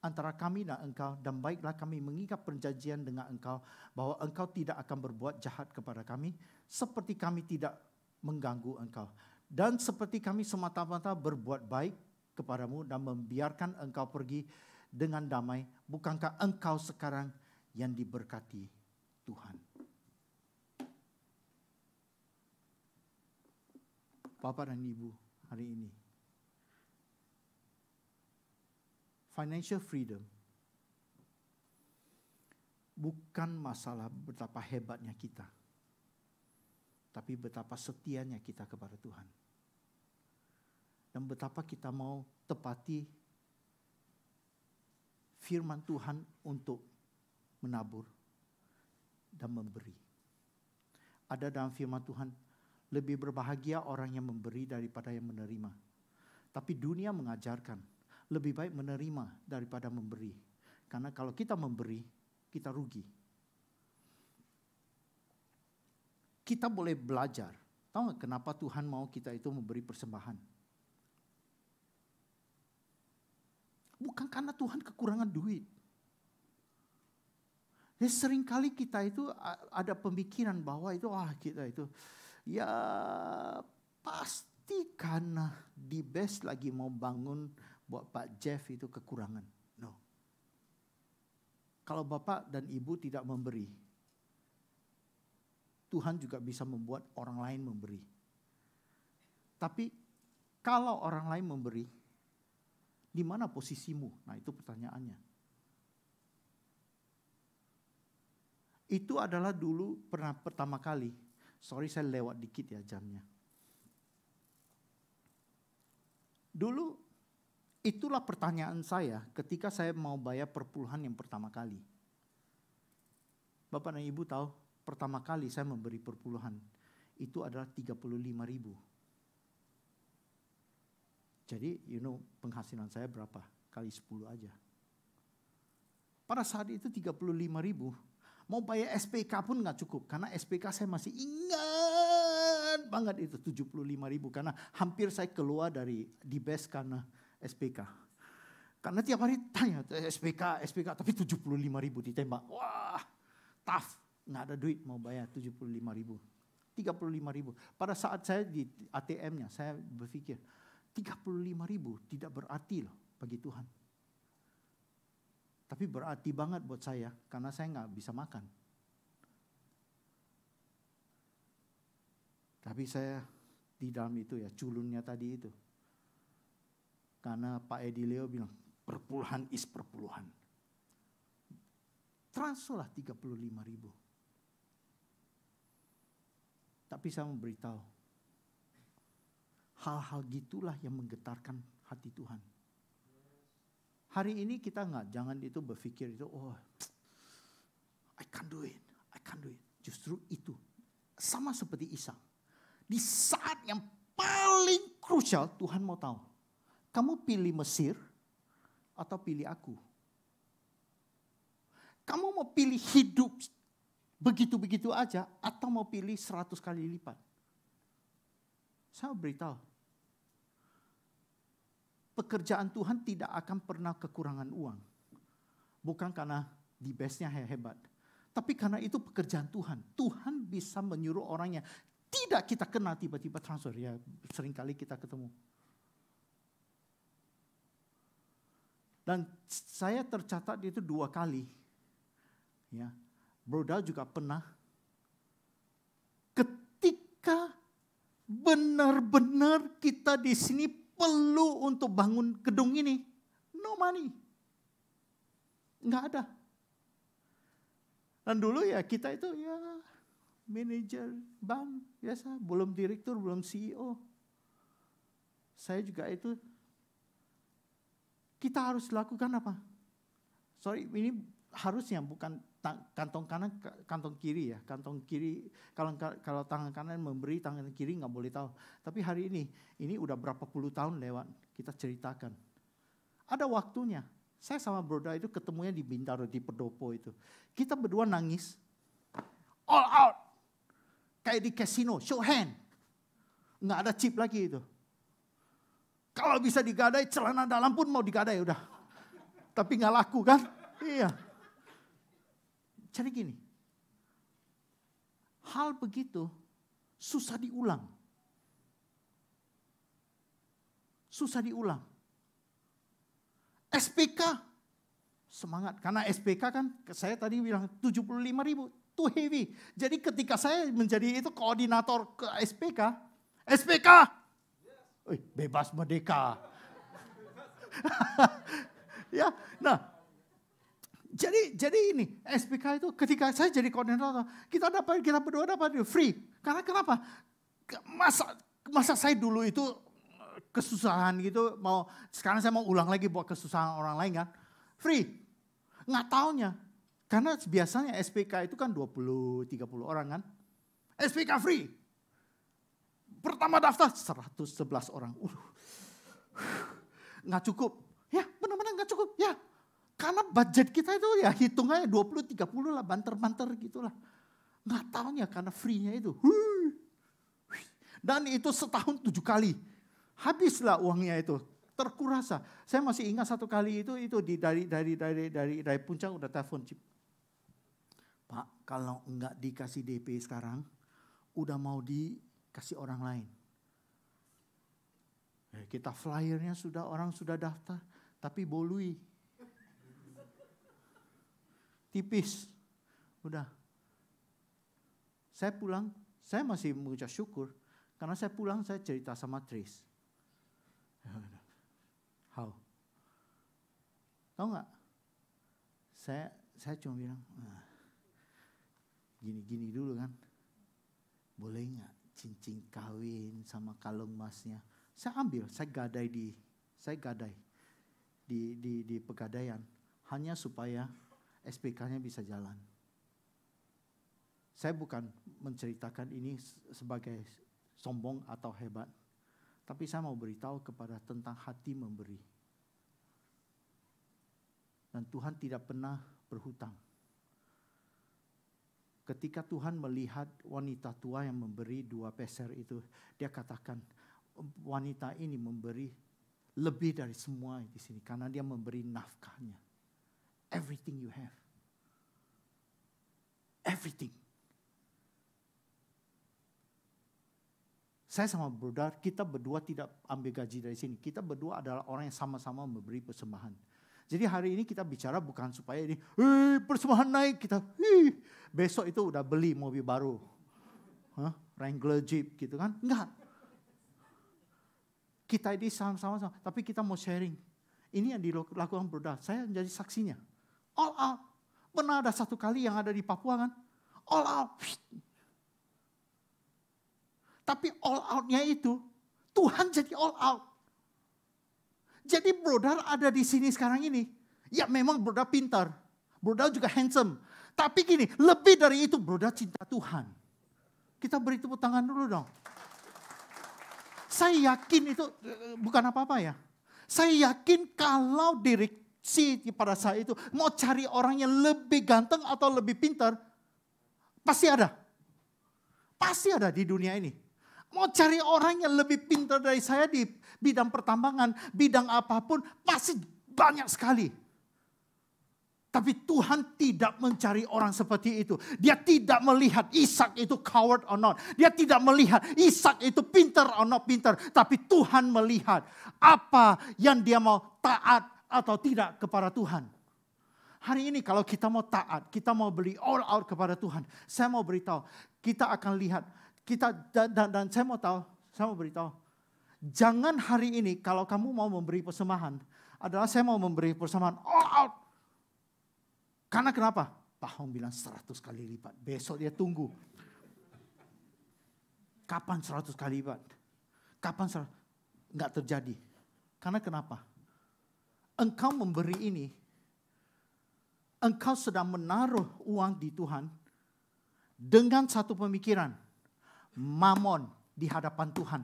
antara kami dan engkau dan baiklah kami mengikat perjanjian dengan engkau bahwa engkau tidak akan berbuat jahat kepada kami seperti kami tidak mengganggu engkau dan seperti kami semata-mata berbuat baik kepadamu dan membiarkan engkau pergi dengan damai, bukankah engkau sekarang yang diberkati Tuhan? Bapak dan Ibu hari ini. Financial freedom bukan masalah betapa hebatnya kita, tapi betapa setianya kita kepada Tuhan dan betapa kita mau tepati firman Tuhan untuk menabur dan memberi. Ada dalam firman Tuhan, lebih berbahagia orang yang memberi daripada yang menerima. Tapi dunia mengajarkan, lebih baik menerima daripada memberi. Karena kalau kita memberi, kita rugi. Kita boleh belajar. Tahu kenapa Tuhan mau kita itu memberi persembahan? Bukan karena Tuhan kekurangan duit. Ya seringkali kita itu ada pemikiran bahwa itu wah kita itu ya pasti karena di base lagi mau bangun buat Pak Jeff itu kekurangan. No. Kalau bapak dan ibu tidak memberi, Tuhan juga bisa membuat orang lain memberi. Tapi kalau orang lain memberi, di mana posisimu? Nah, itu pertanyaannya. Itu adalah dulu pernah pertama kali. Sorry saya lewat dikit ya jamnya. Dulu itulah pertanyaan saya ketika saya mau bayar perpuluhan yang pertama kali. Bapak dan Ibu tahu pertama kali saya memberi perpuluhan itu adalah 35 ribu. Jadi you know penghasilan saya berapa? Kali 10 aja. Pada saat itu 35 ribu. Mau bayar SPK pun nggak cukup. Karena SPK saya masih ingat banget itu 75 ribu. Karena hampir saya keluar dari di base karena SPK. Karena tiap hari tanya SPK, SPK. Tapi 75 ribu ditembak. Wah tough. Nggak ada duit mau bayar 75 ribu. 35 ribu. Pada saat saya di ATM-nya saya berpikir 35 ribu tidak berarti loh bagi Tuhan. Tapi berarti banget buat saya karena saya nggak bisa makan. Tapi saya di dalam itu ya culunnya tadi itu. Karena Pak Edi Leo bilang perpuluhan is perpuluhan. puluh 35 ribu. Tapi saya memberitahu Hal-hal gitulah yang menggetarkan hati Tuhan. Hari ini kita nggak jangan itu berpikir itu oh I can't do it, I can't do it. Justru itu sama seperti Isa. Di saat yang paling krusial Tuhan mau tahu. Kamu pilih Mesir atau pilih aku? Kamu mau pilih hidup begitu-begitu aja atau mau pilih seratus kali lipat? Saya beritahu, pekerjaan Tuhan tidak akan pernah kekurangan uang. Bukan karena di base-nya hebat. Tapi karena itu pekerjaan Tuhan. Tuhan bisa menyuruh orangnya. Tidak kita kena tiba-tiba transfer. Ya seringkali kita ketemu. Dan saya tercatat itu dua kali. Ya, Brodal juga pernah. Ketika benar-benar kita di sini perlu untuk bangun gedung ini. No money. Enggak ada. Dan dulu ya kita itu ya manajer bank biasa, belum direktur, belum CEO. Saya juga itu kita harus lakukan apa? Sorry, ini harusnya bukan kantong kanan kantong kiri ya kantong kiri kalau kalau tangan kanan memberi tangan kiri nggak boleh tahu tapi hari ini ini udah berapa puluh tahun lewat kita ceritakan ada waktunya saya sama Broda itu ketemunya di Bintaro di Pedopo itu kita berdua nangis all out kayak di kasino show hand nggak ada chip lagi itu kalau bisa digadai celana dalam pun mau digadai udah tapi nggak laku kan iya jadi gini, hal begitu susah diulang. Susah diulang. SPK, semangat. Karena SPK kan saya tadi bilang 75 ribu, too heavy. Jadi ketika saya menjadi itu koordinator ke SPK, SPK, bebas merdeka. ya, nah jadi jadi ini SPK itu ketika saya jadi koordinator kita dapat kita berdua dapat free. Karena kenapa? Masa masa saya dulu itu eh, kesusahan gitu mau sekarang saya mau ulang lagi buat kesusahan orang lain kan. Free. Nggak tahunya Karena biasanya SPK itu kan 20 30 orang kan. SPK free. Pertama daftar 111 orang. Uh, nggak cukup. Ya, benar-benar nggak cukup. Ya, karena budget kita itu ya hitung aja 20-30 lah, banter-banter gitulah. Nggak tahunya karena free-nya itu. Dan itu setahun tujuh kali. Habislah uangnya itu. Terkurasa. Saya masih ingat satu kali itu itu di dari dari dari dari dari puncak udah telepon Cip. Pak, kalau nggak dikasih DP sekarang, udah mau dikasih orang lain. Eh, kita flyernya sudah orang sudah daftar, tapi bolui tipis. Udah. Saya pulang, saya masih mengucap syukur. Karena saya pulang, saya cerita sama Tris. Ya How? Tahu nggak? Saya saya cuma bilang, ah, gini-gini dulu kan. Boleh nggak cincin kawin sama kalung emasnya? Saya ambil, saya gadai di, saya gadai di di, di pegadaian hanya supaya SPK-nya bisa jalan. Saya bukan menceritakan ini sebagai sombong atau hebat, tapi saya mau beritahu kepada tentang hati memberi. Dan Tuhan tidak pernah berhutang. Ketika Tuhan melihat wanita tua yang memberi dua peser itu, dia katakan, wanita ini memberi lebih dari semua di sini karena dia memberi nafkahnya everything you have. Everything. Saya sama Brother, kita berdua tidak ambil gaji dari sini. Kita berdua adalah orang yang sama-sama memberi persembahan. Jadi hari ini kita bicara bukan supaya ini, persembahan naik kita, hei besok itu udah beli mobil baru. Huh? Wrangler Jeep gitu kan? Enggak. Kita ini sama-sama, tapi kita mau sharing. Ini yang dilakukan Broda. Saya menjadi saksinya. All out. Pernah ada satu kali yang ada di Papua kan? All out. Tapi all outnya itu, Tuhan jadi all out. Jadi brodar ada di sini sekarang ini. Ya memang brodar pintar. brodar juga handsome. Tapi gini, lebih dari itu brodar cinta Tuhan. Kita beri tepuk tangan dulu dong. Saya yakin itu eh, bukan apa-apa ya. Saya yakin kalau diri si pada saat itu mau cari orang yang lebih ganteng atau lebih pintar, pasti ada. Pasti ada di dunia ini. Mau cari orang yang lebih pintar dari saya di bidang pertambangan, bidang apapun, pasti banyak sekali. Tapi Tuhan tidak mencari orang seperti itu. Dia tidak melihat Ishak itu coward or not. Dia tidak melihat Ishak itu pintar or not pintar. Tapi Tuhan melihat apa yang dia mau taat atau tidak kepada Tuhan. Hari ini kalau kita mau taat, kita mau beli all out kepada Tuhan. Saya mau beritahu, kita akan lihat. Kita dan, dan, dan saya mau tahu, saya mau beritahu. Jangan hari ini kalau kamu mau memberi persembahan adalah saya mau memberi persembahan all out. Karena kenapa? paham bilang seratus kali lipat. Besok dia tunggu. Kapan seratus kali lipat? Kapan 100? Enggak terjadi. Karena kenapa? engkau memberi ini, engkau sedang menaruh uang di Tuhan dengan satu pemikiran, mamon di hadapan Tuhan.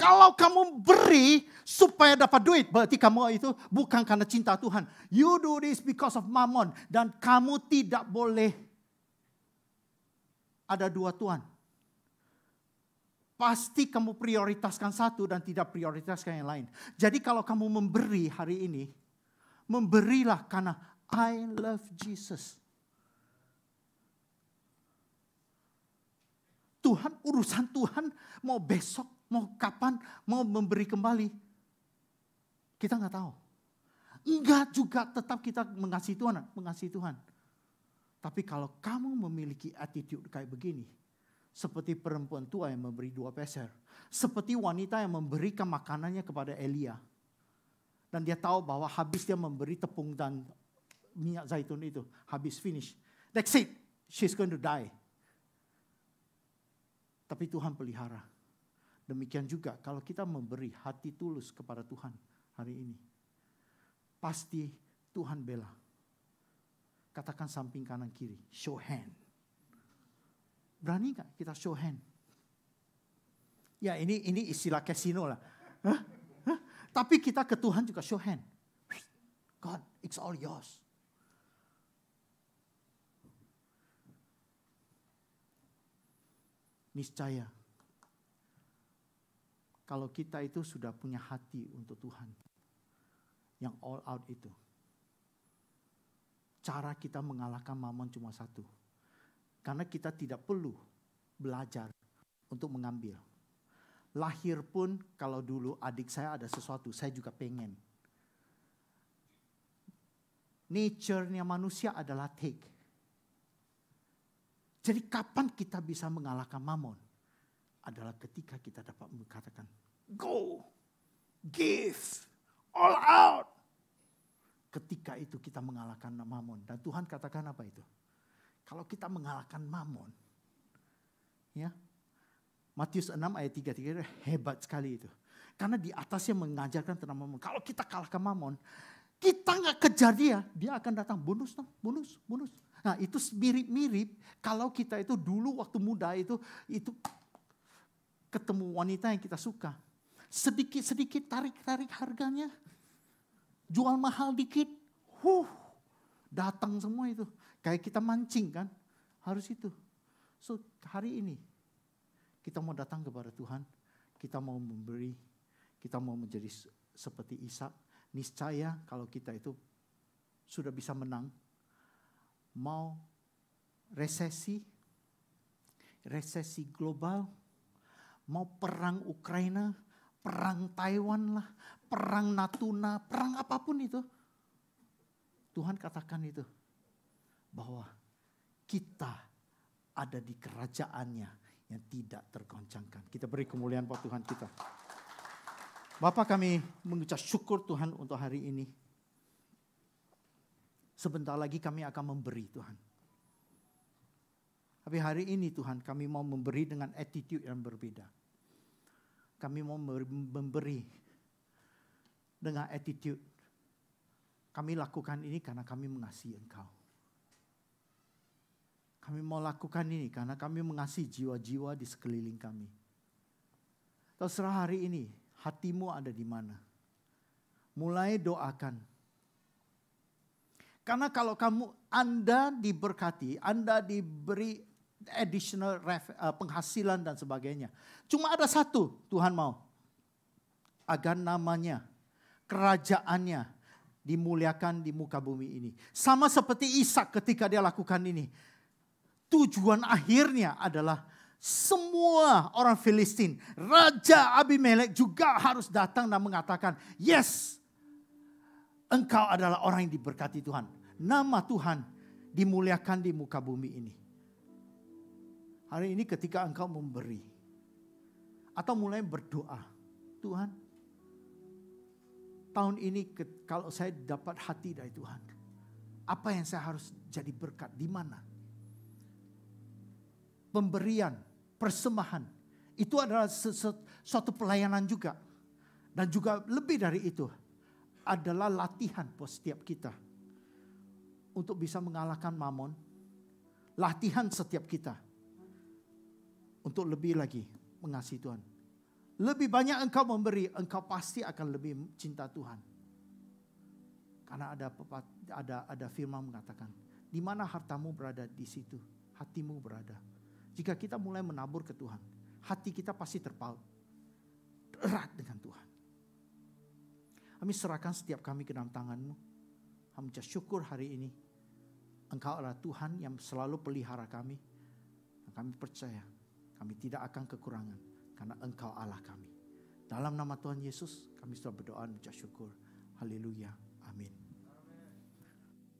Kalau kamu beri supaya dapat duit, berarti kamu itu bukan karena cinta Tuhan. You do this because of mammon. Dan kamu tidak boleh ada dua Tuhan pasti kamu prioritaskan satu dan tidak prioritaskan yang lain. Jadi kalau kamu memberi hari ini, memberilah karena I love Jesus. Tuhan urusan Tuhan mau besok, mau kapan, mau memberi kembali. Kita nggak tahu. Enggak juga tetap kita mengasihi Tuhan, mengasihi Tuhan. Tapi kalau kamu memiliki attitude kayak begini, seperti perempuan tua yang memberi dua peser. Seperti wanita yang memberikan makanannya kepada Elia. Dan dia tahu bahwa habis dia memberi tepung dan minyak zaitun itu. Habis finish. That's it. She's going to die. Tapi Tuhan pelihara. Demikian juga kalau kita memberi hati tulus kepada Tuhan hari ini. Pasti Tuhan bela. Katakan samping kanan kiri. Show hand. Berani nggak kita show hand? Ya ini ini istilah kasino lah. Hah? Tapi kita ke Tuhan juga show hand. God, it's all yours. Niscaya, kalau kita itu sudah punya hati untuk Tuhan, yang all out itu, cara kita mengalahkan mamon cuma satu, karena kita tidak perlu belajar untuk mengambil. Lahir pun kalau dulu adik saya ada sesuatu, saya juga pengen. Nature-nya manusia adalah take. Jadi kapan kita bisa mengalahkan mamon? Adalah ketika kita dapat mengatakan, go, give, all out. Ketika itu kita mengalahkan mamon. Dan Tuhan katakan apa itu? Kalau kita mengalahkan mamon. Ya. Matius 6 ayat 33 hebat sekali itu. Karena di atasnya mengajarkan tentang mamon. Kalau kita kalahkan mamon, kita nggak kejar dia, dia akan datang bonus, bonus, bonus. Nah itu mirip-mirip kalau kita itu dulu waktu muda itu itu ketemu wanita yang kita suka. Sedikit-sedikit tarik-tarik harganya. Jual mahal dikit. Huh, datang semua itu. Kayak kita mancing kan, harus itu. So hari ini kita mau datang kepada Tuhan, kita mau memberi, kita mau menjadi seperti Isa. Niscaya kalau kita itu sudah bisa menang, mau resesi, resesi global, mau perang Ukraina, perang Taiwan lah, perang Natuna, perang apapun itu. Tuhan katakan itu bahwa kita ada di kerajaannya yang tidak tergoncangkan. Kita beri kemuliaan buat Tuhan kita. Bapak kami mengucap syukur Tuhan untuk hari ini. Sebentar lagi kami akan memberi Tuhan. Tapi hari ini Tuhan kami mau memberi dengan attitude yang berbeda. Kami mau memberi dengan attitude. Kami lakukan ini karena kami mengasihi engkau kami mau lakukan ini karena kami mengasihi jiwa-jiwa di sekeliling kami. Terserah hari ini, hatimu ada di mana. Mulai doakan. Karena kalau kamu, Anda diberkati, Anda diberi additional ref, eh, penghasilan dan sebagainya. Cuma ada satu Tuhan mau. Agar namanya, kerajaannya dimuliakan di muka bumi ini. Sama seperti Ishak ketika dia lakukan ini tujuan akhirnya adalah semua orang Filistin, Raja Abimelek juga harus datang dan mengatakan, "Yes, engkau adalah orang yang diberkati Tuhan. Nama Tuhan dimuliakan di muka bumi ini." Hari ini ketika engkau memberi atau mulai berdoa, Tuhan, tahun ini kalau saya dapat hati dari Tuhan, apa yang saya harus jadi berkat di mana? pemberian, persembahan Itu adalah suatu pelayanan juga. Dan juga lebih dari itu adalah latihan buat setiap kita. Untuk bisa mengalahkan mamon. Latihan setiap kita. Untuk lebih lagi mengasihi Tuhan. Lebih banyak engkau memberi, engkau pasti akan lebih cinta Tuhan. Karena ada ada ada firman mengatakan, di mana hartamu berada di situ hatimu berada. Jika kita mulai menabur ke Tuhan, hati kita pasti terpaut. Erat dengan Tuhan. Kami serahkan setiap kami ke dalam tanganmu. Kami syukur hari ini. Engkau adalah Tuhan yang selalu pelihara kami. Dan kami percaya kami tidak akan kekurangan. Karena engkau Allah kami. Dalam nama Tuhan Yesus kami sudah berdoa dan syukur. Haleluya.